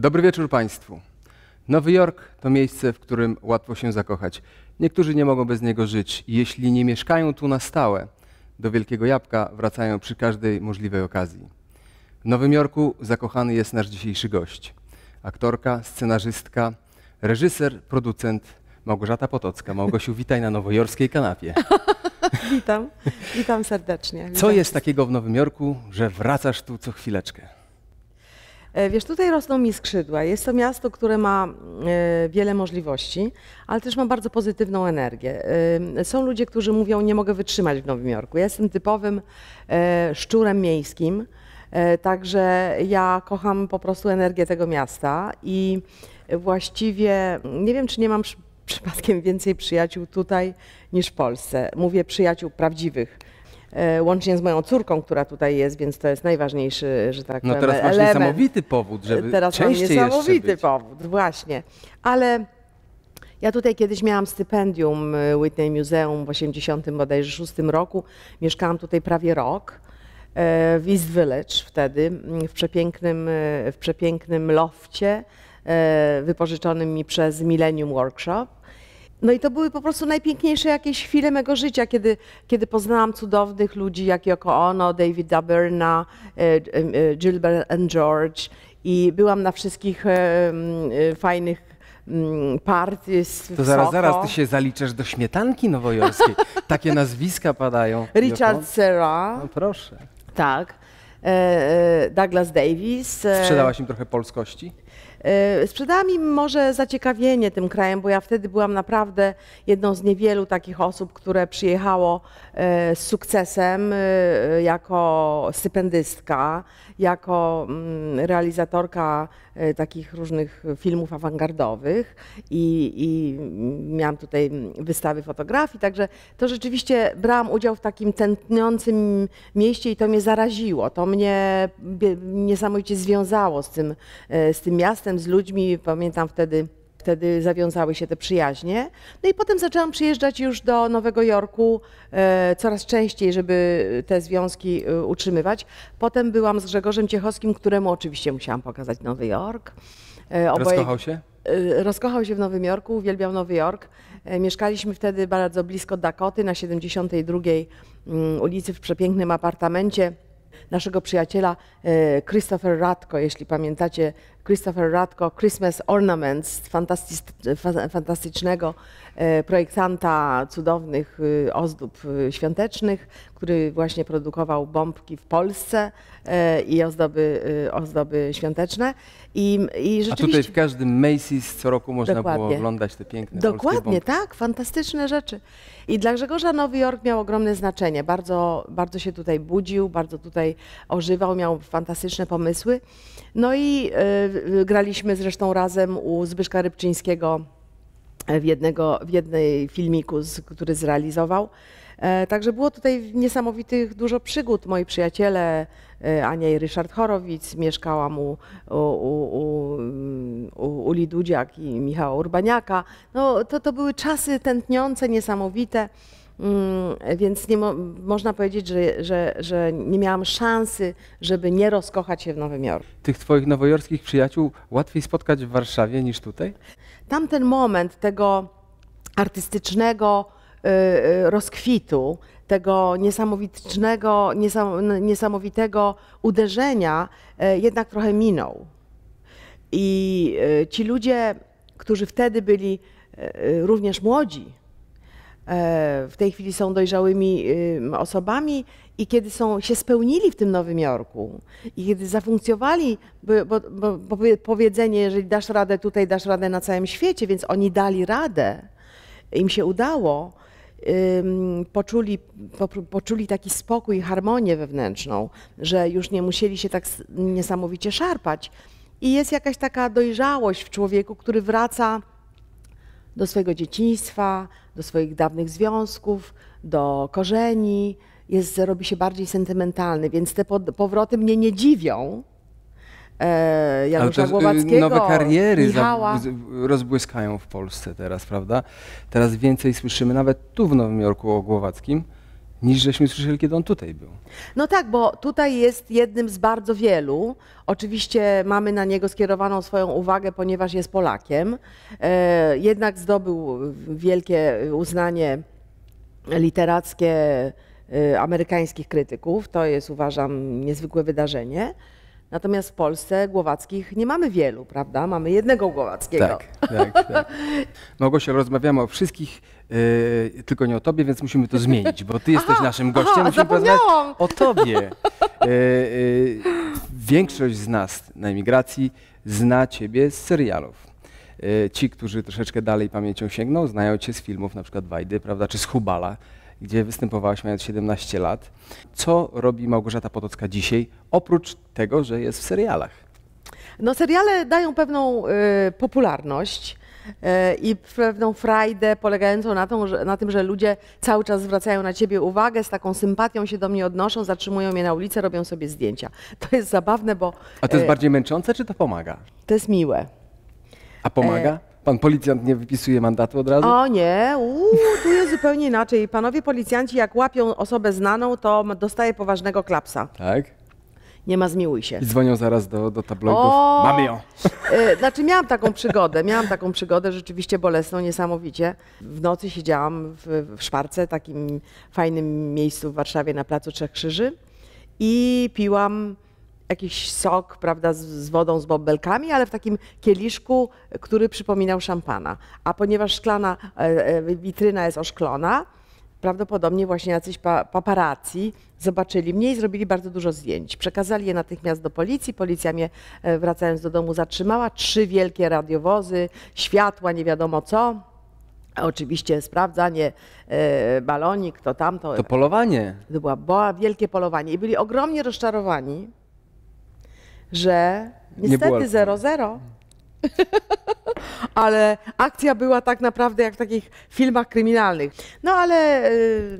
Dobry wieczór Państwu. Nowy Jork to miejsce, w którym łatwo się zakochać. Niektórzy nie mogą bez niego żyć. Jeśli nie mieszkają tu na stałe, do Wielkiego Jabłka wracają przy każdej możliwej okazji. W Nowym Jorku zakochany jest nasz dzisiejszy gość. Aktorka, scenarzystka, reżyser, producent Małgorzata Potocka. Małgosiu, witaj na nowojorskiej kanapie. witam, witam serdecznie. Witam. Co jest takiego w Nowym Jorku, że wracasz tu co chwileczkę? E, wiesz, tutaj rosną mi skrzydła. Jest to miasto, które ma e, wiele możliwości, ale też ma bardzo pozytywną energię. E, są ludzie, którzy mówią, nie mogę wytrzymać w Nowym Jorku. Ja jestem typowym szczurem miejskim, także ja kocham po prostu energię tego miasta i właściwie nie wiem, czy nie mam przypadkiem więcej przyjaciół tutaj niż w Polsce. Mówię przyjaciół prawdziwych E, łącznie z moją córką, która tutaj jest, więc to jest najważniejszy, że tak no powiem, No teraz masz element. niesamowity powód, żeby e, Teraz częściej mam niesamowity być. powód, właśnie. Ale ja tutaj kiedyś miałam stypendium e, Whitney Museum w 80 bodajże 6 roku. Mieszkałam tutaj prawie rok w East Village wtedy, mm, w przepięknym, w przepięknym lofcie wypożyczonym mi przez Millennium Workshop. No i to były po prostu najpiękniejsze jakieś chwile mego życia, kiedy, kiedy poznałam cudownych ludzi jak Yoko Ono, Davida Byrna, e, e, e, Gilbert and George i byłam na wszystkich fajnych partii z To zaraz, zaraz, ty się zaliczysz do śmietanki nowojorskiej. Takie nazwiska padają. Richard Serra. No proszę. Tak. Douglas Davis. Sprzedałaś im trochę polskości? E, Sprzedałam im może zaciekawienie tym krajem, bo ja wtedy byłam naprawdę jedną z niewielu takich osób, które przyjechało e, z sukcesem e, jako stypendystka, jako mm, realizatorka takich różnych filmów awangardowych i, i miałam tutaj wystawy fotografii, także to rzeczywiście brałam udział w takim tętniącym mieście i to mnie zaraziło, to mnie niesamowicie związało z tym, z tym miastem z ludźmi, pamiętam wtedy wtedy zawiązały się te przyjaźnie. No i potem zaczęłam przyjeżdżać już do Nowego Jorku e, coraz częściej, żeby te związki e, utrzymywać. Potem byłam z Grzegorzem Ciechowskim, któremu oczywiście musiałam pokazać Nowy Jork. E, oboje, rozkochał się? E, rozkochał się w Nowym Jorku, uwielbiał Nowy Jork. E, mieszkaliśmy wtedy bardzo blisko Dakoty na 72 mm, ulicy w przepięknym apartamencie naszego przyjaciela e, Christopher Radko, jeśli pamiętacie, Christopher Radko, Christmas Ornaments, fantastycznego e, projektanta cudownych e, ozdób świątecznych, który właśnie produkował bombki w Polsce e, i ozdoby, e, ozdoby świąteczne. I, i rzeczywiście... A tutaj w każdym Macy's co roku można Dokładnie. było oglądać te piękne Dokładnie, tak, fantastyczne rzeczy. I dla Grzegorza Nowy Jork miał ogromne znaczenie. Bardzo, bardzo się tutaj budził, bardzo tutaj ożywał, miał fantastyczne pomysły. No i y, graliśmy zresztą razem u Zbyszka Rybczyńskiego w, jednego, w jednej filmiku, z, który zrealizował. E, także było tutaj niesamowitych dużo przygód. Moi przyjaciele, e, Ania i Ryszard Chorowic, mieszkałam u, u, u, u Uli Dudziak i Michała Urbaniaka. No, to, to były czasy tętniące, niesamowite. Mm, więc nie mo można powiedzieć, że, że, że nie miałam szansy, żeby nie rozkochać się w Nowym Jorku. Tych twoich nowojorskich przyjaciół łatwiej spotkać w Warszawie niż tutaj? Tamten moment tego artystycznego, Y, y, rozkwitu, tego niesamowitego, niesamowitego uderzenia e, jednak trochę minął. I y, ci ludzie, którzy wtedy byli e, również młodzi, e, w tej chwili są dojrzałymi osobami i kiedy są, się spełnili w tym Nowym Jorku i kiedy zafunkcjonowali, bo, bo, bo, powiedzenie, jeżeli dasz radę tutaj, dasz radę na całym świecie, więc oni dali radę, im się udało, poczuli, poczuli taki spokój i harmonię wewnętrzną, że już nie musieli się tak niesamowicie szarpać. I jest jakaś taka dojrzałość w człowieku, który wraca do swojego dzieciństwa, do swoich dawnych związków, do korzeni, jest, robi się bardziej sentymentalny, więc te powroty mnie nie dziwią, e, Janusza y, Głowackiego, Nowe kariery Michała. rozbłyskają w Polsce teraz, prawda? Teraz więcej słyszymy nawet tu w Nowym Jorku o Głowackim, niż żeśmy słyszeli, kiedy on tutaj był. No tak, bo tutaj jest jednym z bardzo wielu. Oczywiście mamy na niego skierowaną swoją uwagę, ponieważ jest Polakiem. E, jednak zdobył wielkie uznanie literackie y, amerykańskich krytyków. To jest, uważam, niezwykłe wydarzenie. Natomiast w Polsce Głowackich nie mamy wielu, prawda? Mamy jednego Głowackiego. Tak, tak, tak. Małgosiu, rozmawiamy o wszystkich, yy, tylko nie o tobie, więc musimy to zmienić, bo ty jesteś aha, naszym gościem. Aha, musimy porozmawiać o tobie. Yy, yy, większość z nas na emigracji zna ciebie z serialów. Ci, którzy troszeczkę dalej pamięcią sięgną, znają cię z filmów, na przykład Wajdy, prawda, czy z Hubala gdzie występowałaś mając 17 lat. Co robi Małgorzata Potocka dzisiaj, oprócz tego, że jest w serialach? No seriale dają pewną y, popularność y, i pewną frajdę polegającą na, tą, że, na, tym, że ludzie cały czas zwracają na ciebie uwagę, z taką sympatią się do mnie odnoszą, zatrzymują mnie na ulicy, robią sobie zdjęcia. To jest zabawne, bo... A to jest y, bardziej męczące, czy to pomaga? To jest miłe. A pomaga? E, Pan policjant nie wypisuje mandatu od razu? O nie, Uu, tu jest zupełnie inaczej. Panowie policjanci, jak łapią osobę znaną, to dostaje poważnego klapsa. Tak? Nie ma zmiłuj się. I dzwonią zaraz do, do tabloidów. O! Mamy ją. E, znaczy miałam taką przygodę, miałam taką przygodę rzeczywiście bolesną, niesamowicie. W nocy siedziałam w, w Szwarce, takim fajnym miejscu w Warszawie na Placu Trzech Krzyży i piłam jakiś sok, prawda, z, z, wodą, z bobelkami, ale w takim kieliszku, który przypominał szampana. A ponieważ szklana e, e, witryna jest oszklona, prawdopodobnie właśnie jacyś pa, paparazzi zobaczyli mnie i zrobili bardzo dużo zdjęć. Przekazali je natychmiast do policji. Policja mnie e, wracając do domu zatrzymała. Trzy wielkie radiowozy, światła, nie wiadomo co. Oczywiście sprawdzanie, balonik, to tamto. To polowanie. To było wielkie polowanie. I byli ogromnie rozczarowani, że niestety 0-0. ale akcja była tak naprawdę jak w takich filmach kryminalnych. No ale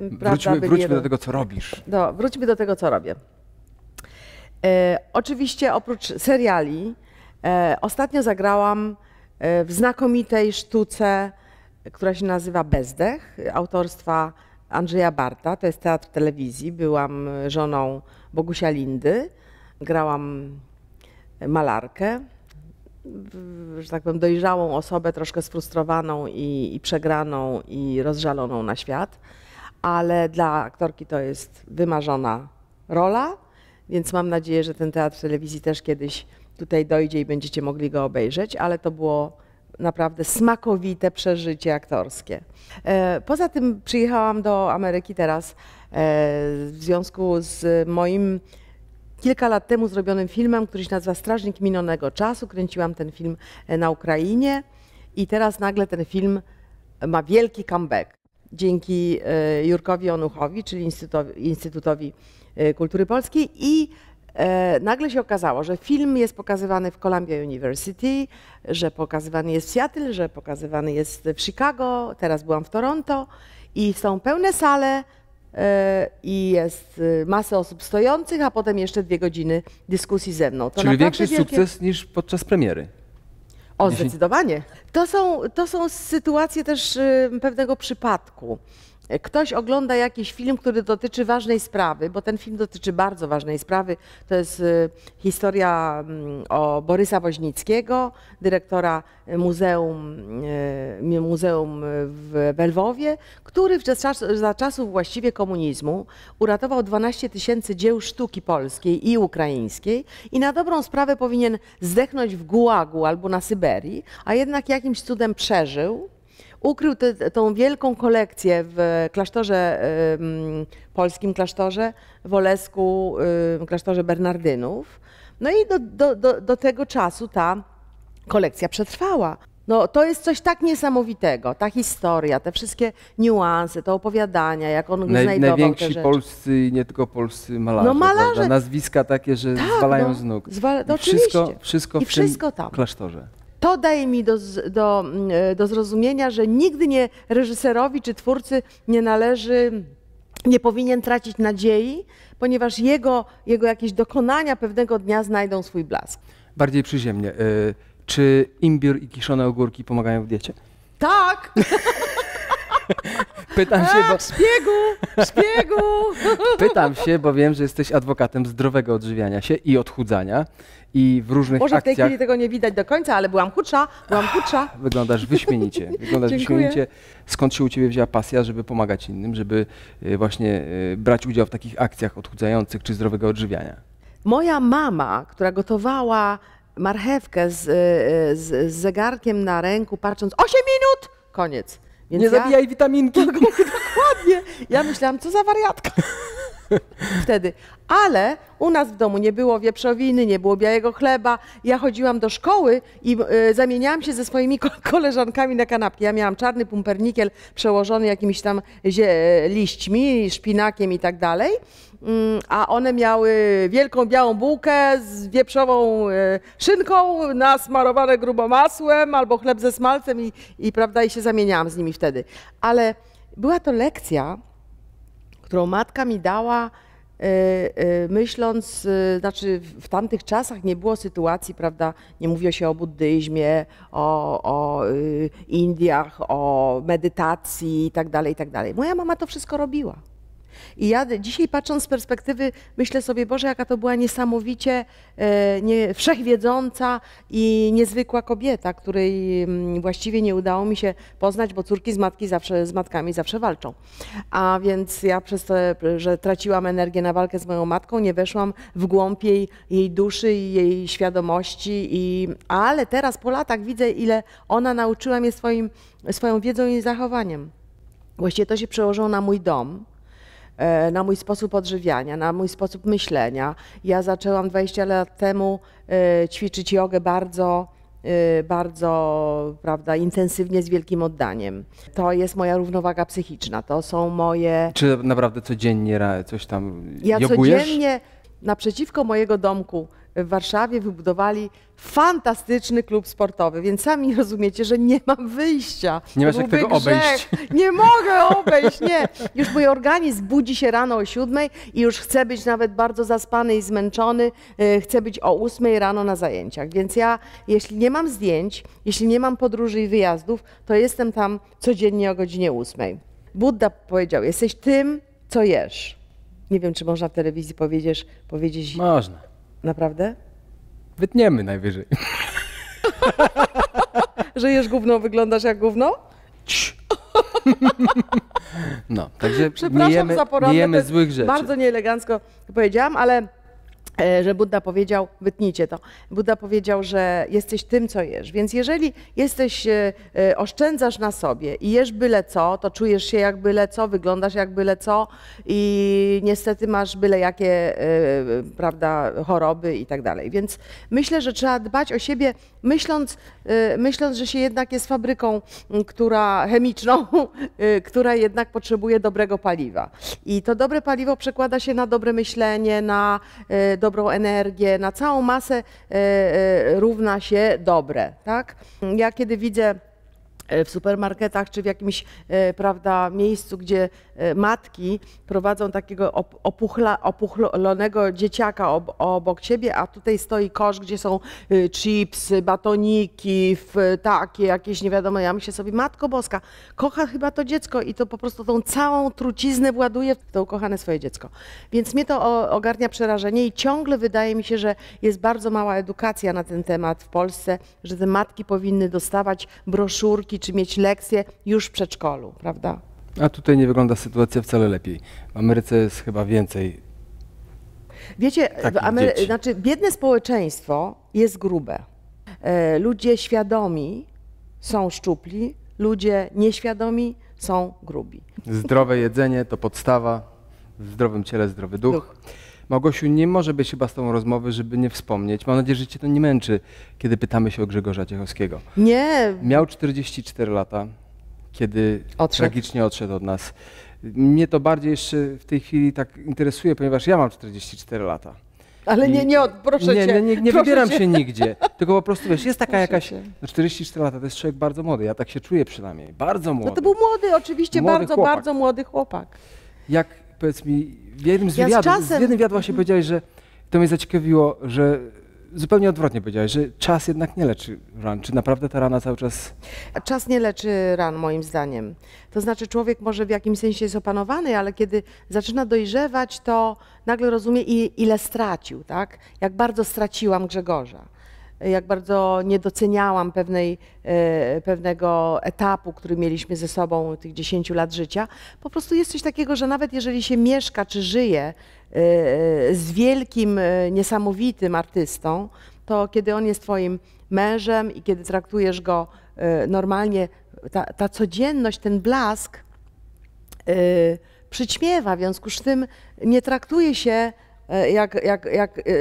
yy, wróćmy, wróćmy do tego, co robisz. No, wróćmy do tego, co robię. E, oczywiście oprócz seriali, e, ostatnio zagrałam e, w znakomitej sztuce, która się nazywa Bezdech, autorstwa Andrzeja Barta. To jest teatr telewizji. Byłam żoną Bogusia Lindy. Grałam malarkę, że tak powiem, dojrzałą osobę, troszkę sfrustrowaną i, i przegraną i rozżaloną na świat, ale dla aktorki to jest wymarzona rola, więc mam nadzieję, że ten teatr telewizji też kiedyś tutaj dojdzie i będziecie mogli go obejrzeć, ale to było naprawdę smakowite przeżycie aktorskie. E, poza tym przyjechałam do Ameryki teraz e, w związku z moim kilka lat temu zrobionym filmem, który się nazywa Strażnik Minionego Czasu. Kręciłam ten film e, na Ukrainie i teraz nagle ten film ma wielki comeback. Dzięki e, Jurkowi Onuchowi, czyli Instytutowi, e, Kultury Polskiej i nagle się okazało, że film jest pokazywany w Columbia University, że pokazywany jest w Seattle, że pokazywany jest w Chicago, teraz byłam w Toronto i są pełne sale, E, i jest y, masa osób stojących, a potem jeszcze dwie godziny dyskusji ze mną. To Czyli większy wielkie... sukces niż podczas premiery. O, zdecydowanie. To są, to są sytuacje też y, pewnego przypadku ktoś ogląda jakiś film, który dotyczy ważnej sprawy, bo ten film dotyczy bardzo ważnej sprawy. To jest y, historia mm, o Borysa Woźnickiego, dyrektora muzeum, y, muzeum w Lwowie, który za czasów właściwie komunizmu uratował 12 tysięcy dzieł sztuki polskiej i ukraińskiej i na dobrą sprawę powinien zdechnąć w Gułagu albo na Syberii, a jednak jakimś cudem przeżył ukrył te, tą wielką kolekcję w klasztorze polskim klasztorze, w Olesku, klasztorze Bernardynów. No i do, do, do, do tego czasu ta kolekcja przetrwała. No, to jest coś tak niesamowitego, ta historia, te wszystkie niuanse, te opowiadania, jak on Naj, znajdował Najwięksi polscy i nie tylko polscy malarze, no, malarze. nazwiska takie, że tak, zwalają no, z nóg. Zwala, no, wszystko, wszystko, I w wszystko tym tam. klasztorze. To daje mi do, do, mm, e, do zrozumienia, że nigdy nie reżyserowi czy twórcy nie należy nie powinien tracić nadziei, ponieważ jego, jego jakieś dokonania pewnego dnia znajdą swój blask. Bardziej przyziemnie. E, czy imbir i kiszone ogórki pomagają w diecie? Tak! Pytam się, bo... Szpiegu! Szpiegu! Pytam się, bo wiem, że jesteś adwokatem zdrowego odżywiania się i odchudzania i w różnych Może akcjach... Może w tej chwili tego nie widać do końca, ale byłam chudsza, byłam chudsza. Wyglądasz wyśmienicie, wyglądasz wyśmienicie. Skąd się u Ciebie wzięła pasja, żeby pomagać innym, żeby e, właśnie e, brać udział w takich akcjach odchudzających czy zdrowego odżywiania? Moja mama, która gotowała marchewkę z, e, z, z zegarkiem na ręku, parcząc 8 minut, koniec. Więc nie ja... zabijaj witaminki. Dokładnie. Ja myślałam, co za wariatka. wtedy. Ale u nas w domu nie było wieprzowiny, nie było białego chleba. Ja chodziłam do szkoły i y, zamieniałam się ze swoimi koleżankami na kanapki. Ja miałam czarny pumpernikiel przełożony jakimiś tam e, liśćmi, szpinakiem i tak dalej. Mm, a one miały wielką białą bułkę z wieprzową e, szynką, nasmarowane grubo masłem albo chleb ze smalcem i, i, prawda, i się zamieniałam z nimi wtedy. Ale była to lekcja, którą matka mi dała, e, e, myśląc, e, znaczy w tamtych czasach nie było sytuacji, prawda, nie mówiło się o buddyzmie, o, o y, Indiach, o medytacji tak itd. Tak Moja mama to wszystko robiła. I ja dzisiaj patrząc z perspektywy, myślę sobie, Boże, jaka to była niesamowicie e, nie, wszechwiedząca i niezwykła kobieta, której mm, właściwie nie udało mi się poznać, bo córki z, matki zawsze, z matkami zawsze walczą. A więc ja przez to, że traciłam energię na walkę z moją matką, nie weszłam w głąb jej, jej duszy i jej świadomości. I, ale teraz po latach widzę, ile ona nauczyła mnie swoim, swoją wiedzą i zachowaniem. Właściwie to się przełożyło na mój dom E, na mój sposób odżywiania, na mój sposób myślenia. Ja zaczęłam 20 lat temu e, ćwiczyć jogę bardzo e, bardzo prawda, intensywnie z wielkim oddaniem. To jest moja równowaga psychiczna, to są moje... Czy naprawdę codziennie coś tam Ja jogujesz? codziennie naprzeciwko mojego domku w Warszawie wybudowali fantastyczny klub sportowy, więc sami rozumiecie, że nie mam wyjścia. Nie masz jak tego obejść. Nie mogę obejść, nie. Już mój organizm budzi się rano o siódmej i już chce być nawet bardzo zaspany i zmęczony, e, chce być o ósmej rano na zajęciach. Więc ja, jeśli nie mam zdjęć, jeśli nie mam podróży i wyjazdów, to jestem tam codziennie o godzinie ósmej. Buddha powiedział, jesteś tym, co jesz. Nie wiem, czy można w telewizji powiedzieć. powiedzieć... Można. Naprawdę? Wytniemy najwyżej. że jesz gówno, wyglądasz jak gówno? No, także Przepraszam mijemy, za poradę, mijemy złych rzeczy. Bardzo nieelegancko powiedziałam, ale E, że Buddha powiedział, wytnijcie to, Buddha powiedział, że jesteś tym, co jesz. Więc jeżeli jesteś, e, e, oszczędzasz na sobie i jesz byle co, to czujesz się jak byle co, wyglądasz jak byle co i niestety masz byle jakie, prawda, choroby i tak dalej. Więc myślę, że trzeba dbać o siebie, myśląc, myśląc, że się jednak jest fabryką, która chemiczną, która jednak potrzebuje dobrego paliwa. I to dobre paliwo przekłada się na dobre myślenie, na dobre dobrą energię, na całą masę e, e, równa się dobre. Tak? Ja kiedy widzę E, w supermarketach czy w jakimś e, prawda, miejscu, gdzie e, matki prowadzą takiego opuchla, opuchlonego dzieciaka obok siebie, a tutaj stoi kosz, gdzie są chipsy, batoniki, takie jakieś nie wiadomo. Ja myślę sobie, Matko Boska, kocha chyba to dziecko i to po prostu tą całą truciznę właduje w to ukochane swoje dziecko. Więc mnie to ogarnia przerażenie i ciągle wydaje mi się, że jest bardzo mała edukacja na ten temat w Polsce, że te matki powinny dostawać broszurki, czy mieć lekcje już w przedszkolu, prawda? A tutaj nie wygląda sytuacja wcale lepiej. W Ameryce jest chyba więcej. Wiecie, Amery- znaczy biedne społeczeństwo jest grube. E, ludzie świadomi są szczupli, ludzie nieświadomi są grubi. Zdrowe jedzenie to podstawa, w zdrowym ciele zdrowy duch. duch. Małgosiu, nie może być chyba z tą rozmowy, żeby nie wspomnieć. Mam nadzieję, że cię to nie męczy, kiedy pytamy się o Grzegorza Ciechowskiego. Nie. Miał 44 lata, kiedy odszedł. tragicznie odszedł od nas. Mnie to bardziej jeszcze w tej chwili tak interesuje, ponieważ ja mam 44 lata. Ale nie, nie, proszę nie, cię. Nie, nie, nie wybieram cię. się nigdzie. Tylko po prostu wiesz, jest taka proszę jakaś. No 44 lata to jest człowiek bardzo młody, ja tak się czuję przynajmniej. Bardzo młody. No to był młody, oczywiście, młody bardzo, chłopak. bardzo młody chłopak. Jak powiedz mi, w jednym z ja wywiadów, czasem... jednym wywiadu właśnie mhm. powiedziałeś, że to mnie zaciekawiło, że zupełnie odwrotnie powiedziałeś, że czas jednak nie leczy ran. Czy naprawdę ta rana cały czas. Czas nie leczy ran, moim zdaniem. To znaczy, człowiek może w jakimś sensie jest opanowany, ale kiedy zaczyna dojrzewać, to nagle rozumie, ile stracił, tak? Jak bardzo straciłam Grzegorza jak bardzo nie doceniałam pewnej, e, pewnego etapu, który mieliśmy ze sobą tych 10 lat życia. Po prostu jest coś takiego, że nawet jeżeli się mieszka czy żyje e, e, z wielkim, niesamowitym artystą, to kiedy on jest twoim mężem i kiedy traktujesz go normalnie, ta, ta codzienność, ten blask przyćmiewa, w związku z tym nie traktuje się E, jak, jak, jak e,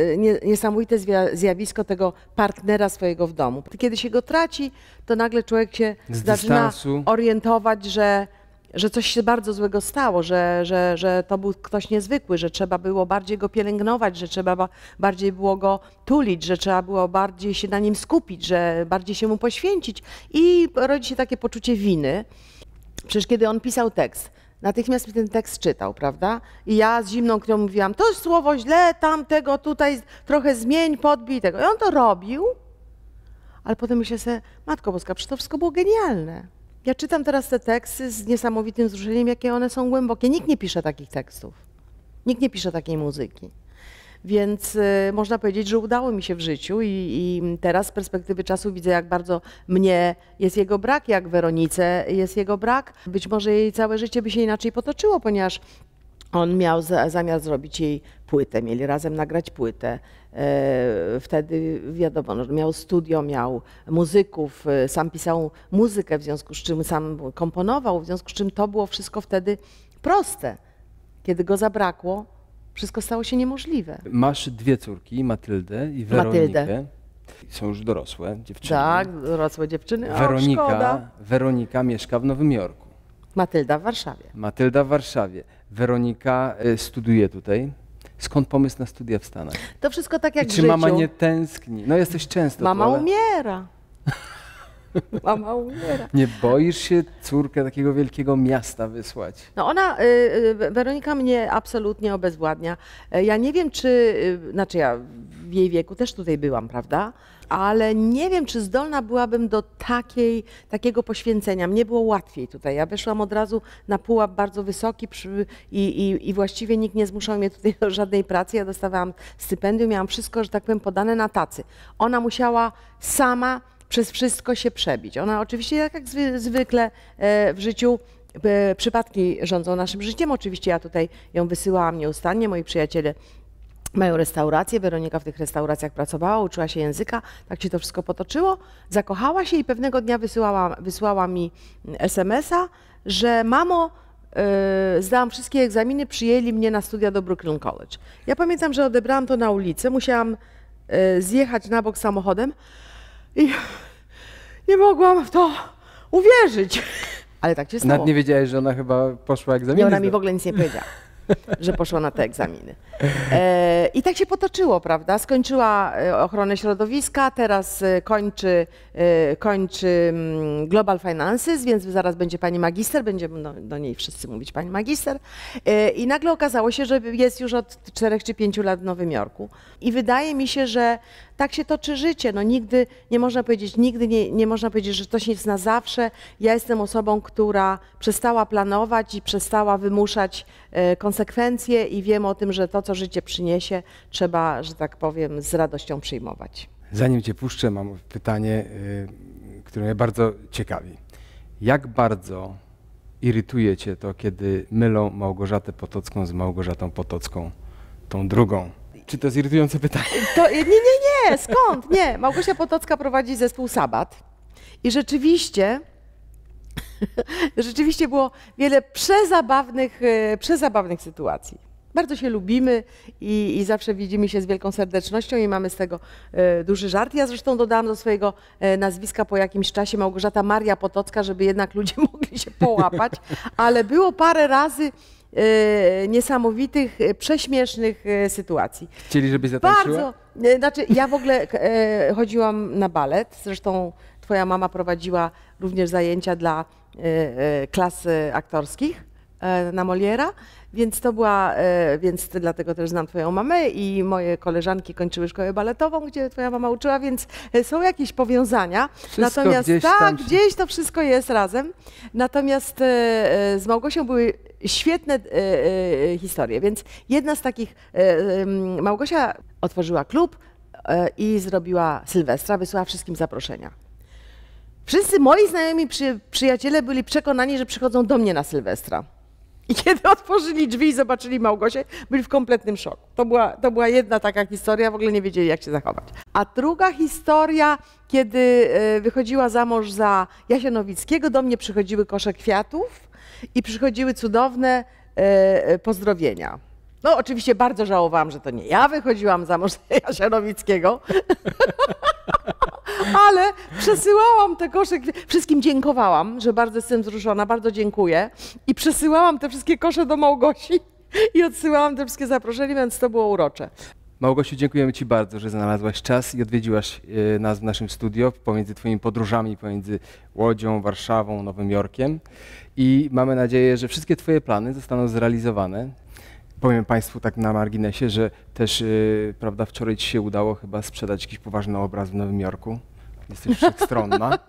niesamowite zjawisko tego partnera swojego w domu. Kiedy się go traci, to nagle człowiek się Z zaczyna dystansu. orientować, że, że coś się bardzo złego stało, że, że, że to był ktoś niezwykły, że trzeba było bardziej go pielęgnować, że trzeba bardziej było go tulić, że trzeba było bardziej się na nim skupić, że bardziej się mu poświęcić. I rodzi się takie poczucie winy. Przecież kiedy on pisał tekst, Natychmiast mi ten tekst czytał, prawda? I ja z zimną krwią mówiłam, to słowo źle, tamtego tutaj trochę zmień, podbij tego. I on to robił, ale potem myślę sobie, Matko Boska, przecież to wszystko było genialne. Ja czytam teraz te teksty z niesamowitym wzruszeniem, jakie one są głębokie. Nikt nie pisze takich tekstów. Nikt nie pisze takiej muzyki. Więc y, można powiedzieć, że udało mi się w życiu i, i, teraz z perspektywy czasu widzę, jak bardzo mnie jest jego brak, jak Weronice jest jego brak. Być może jej całe życie by się inaczej potoczyło, ponieważ on miał zamiar zrobić jej płytę, mieli razem nagrać płytę. E, wtedy wiadomo, no, miał studio, miał muzyków, e, sam pisał muzykę, w związku z czym sam komponował, w związku z czym to było wszystko wtedy proste. Kiedy go zabrakło, wszystko stało się niemożliwe. Masz dwie córki, Matyldę i Weronikę. Matyldę. Są już dorosłe dziewczyny. Tak, dorosłe dziewczyny. Weronika, Weronika mieszka w Nowym Jorku. Matylda w Warszawie. Matylda w Warszawie. Weronika y, studiuje tutaj. Skąd pomysł na studia w Stanach? To wszystko tak jak I w czy życiu. mama nie tęskni? No jesteś często Mama tu, ale... umiera. Mama umiera. Nie boisz się córkę takiego wielkiego miasta wysłać? No ona, y, y, Weronika mnie absolutnie obezwładnia. E, ja nie wiem, czy, y, znaczy ja w jej wieku też tutaj byłam, prawda? ale nie wiem, czy zdolna byłabym do takiej, takiego poświęcenia. Mnie było łatwiej tutaj. Ja wyszłam od razu na pułap bardzo wysoki przy, i, i, i, właściwie nikt nie zmuszał mnie tutaj do żadnej pracy. Ja dostawałam stypendium, miałam wszystko, że tak powiem, podane na tacy. Ona musiała sama przez wszystko się przebić. Ona oczywiście, jak zwy, zwykle e, w życiu, e, przypadki rządzą naszym życiem. Oczywiście ja tutaj ją wysyłałam nieustannie, moi przyjaciele mają restaurację, Weronika w tych restauracjach pracowała, uczyła się języka, tak się to wszystko potoczyło, zakochała się i pewnego dnia wysyłała, wysłała mi SMS-a, że mamo, yy, zdałam wszystkie egzaminy, przyjęli mnie na studia do Brooklyn College. Ja pamiętam, że odebrałam to na ulicy, musiałam yy, zjechać na bok samochodem, i nie mogłam w to uwierzyć. Ale tak się stało. Nawet nie wiedziałeś, że ona chyba poszła egzamin. Nie, ona mi w ogóle nic nie powiedziała, że poszła na te egzaminy. E, I tak się potoczyło, prawda? Skończyła e, ochronę środowiska, teraz e, kończy, e, kończy mm, Global Finances, więc zaraz będzie pani magister, będziemy do, do niej wszyscy mówić pani magister. E, I nagle okazało się, że jest już od czterech czy pięciu lat w Nowym Jorku. I wydaje mi się, że tak się toczy życie. No nigdy nie można powiedzieć, nigdy nie, nie można powiedzieć, że ktoś jest na zawsze. Ja jestem osobą, która przestała planować i przestała wymuszać e, konsekwencje i wiem o tym, że to, co życie przyniesie, trzeba, że tak powiem, z radością przyjmować. Zanim cię puszczę, mam pytanie, e, które mnie bardzo ciekawi. Jak bardzo irytuje cię to, kiedy mylą Małgorzatę Potocką z Małgorzatą Potocką, tą drugą? Czy to jest irytujące pytanie? To, nie, nie, nie, skąd? Nie. Małgosia Potocka prowadzi zespół Sabat. I rzeczywiście, rzeczywiście było wiele przezabawnych, e, przezabawnych sytuacji. Bardzo się lubimy i, i, zawsze widzimy się z wielką serdecznością i mamy z tego e, duży żart. Ja zresztą dodałam do swojego e, nazwiska po jakimś czasie Małgorzata Maria Potocka, żeby jednak ludzie mogli się połapać, ale było parę razy, Y, niesamowitych, y, prześmiesznych y, sytuacji. Chcieli, żebyś zatańczyła? Bardzo. Znaczy, ja w ogóle e, chodziłam na balet, zresztą twoja mama prowadziła również zajęcia dla klas aktorskich. E, na Moliera, więc to była, e, więc dlatego też znam twoją mamę i moje koleżanki kończyły szkołę baletową, gdzie twoja mama uczyła, więc e, są jakieś powiązania. Wszystko Natomiast gdzieś tak, gdzieś to wszystko jest razem. Natomiast z Małgosią były świetne historie, więc jedna z takich, Małgosia otworzyła klub i zrobiła Sylwestra, wysłała wszystkim zaproszenia. Wszyscy moi znajomi przy, przyjaciele byli przekonani, że przychodzą do mnie na Sylwestra. I kiedy otworzyli drzwi i zobaczyli Małgosię, byli w kompletnym szoku. To była, to była jedna taka historia, w ogóle nie wiedzieli, jak się zachować. A druga historia, kiedy e, wychodziła za mąż za Jasia do mnie przychodziły kosze kwiatów i przychodziły cudowne e, e, pozdrowienia. No oczywiście bardzo żałowałam, że to nie ja wychodziłam za mąż Jasia Nowickiego. ale przesyłałam te kosze, wszystkim dziękowałam, że bardzo jestem wzruszona, bardzo dziękuję i przesyłałam te wszystkie kosze do Małgosi i odsyłałam te wszystkie zaproszenia, więc to było urocze. Małgosiu, dziękujemy Ci bardzo, że znalazłaś czas i odwiedziłaś e, nas w naszym studio pomiędzy Twoimi podróżami pomiędzy Łodzią, Warszawą, Nowym Jorkiem. I mamy nadzieję, że wszystkie Twoje plany zostaną zrealizowane Powiem Państwu tak na marginesie, że też yy, prawda, wczoraj Ci się udało chyba sprzedać jakiś poważny obraz w Nowym Jorku. Jesteś wszechstronna.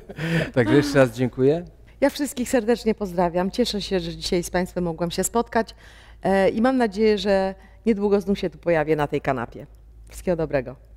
Także jeszcze raz dziękuję. Ja wszystkich serdecznie pozdrawiam. Cieszę się, że dzisiaj z Państwem mogłam się spotkać e, i mam nadzieję, że niedługo znów się tu pojawię na tej kanapie. Wszystkiego dobrego.